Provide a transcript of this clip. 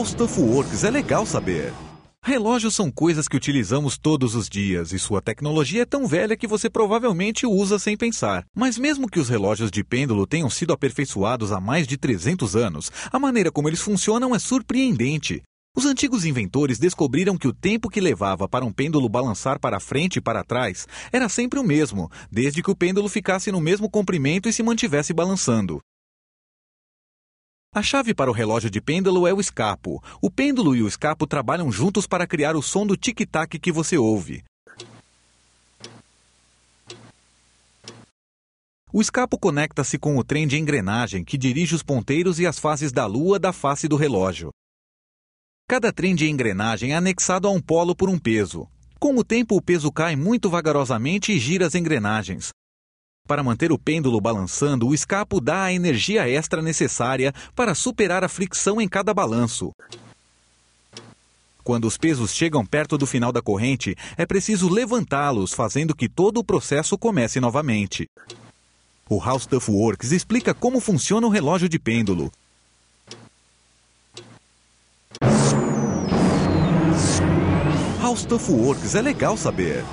How Works é legal saber. Relógios são coisas que utilizamos todos os dias e sua tecnologia é tão velha que você provavelmente usa sem pensar. Mas mesmo que os relógios de pêndulo tenham sido aperfeiçoados há mais de 300 anos, a maneira como eles funcionam é surpreendente. Os antigos inventores descobriram que o tempo que levava para um pêndulo balançar para frente e para trás era sempre o mesmo, desde que o pêndulo ficasse no mesmo comprimento e se mantivesse balançando. A chave para o relógio de pêndulo é o escapo. O pêndulo e o escapo trabalham juntos para criar o som do tic-tac que você ouve. O escapo conecta-se com o trem de engrenagem que dirige os ponteiros e as faces da lua da face do relógio. Cada trem de engrenagem é anexado a um polo por um peso. Com o tempo, o peso cai muito vagarosamente e gira as engrenagens. Para manter o pêndulo balançando, o escapo dá a energia extra necessária para superar a fricção em cada balanço. Quando os pesos chegam perto do final da corrente, é preciso levantá-los, fazendo que todo o processo comece novamente. O House Tuff Works explica como funciona o relógio de pêndulo. House Tuff Works é legal saber.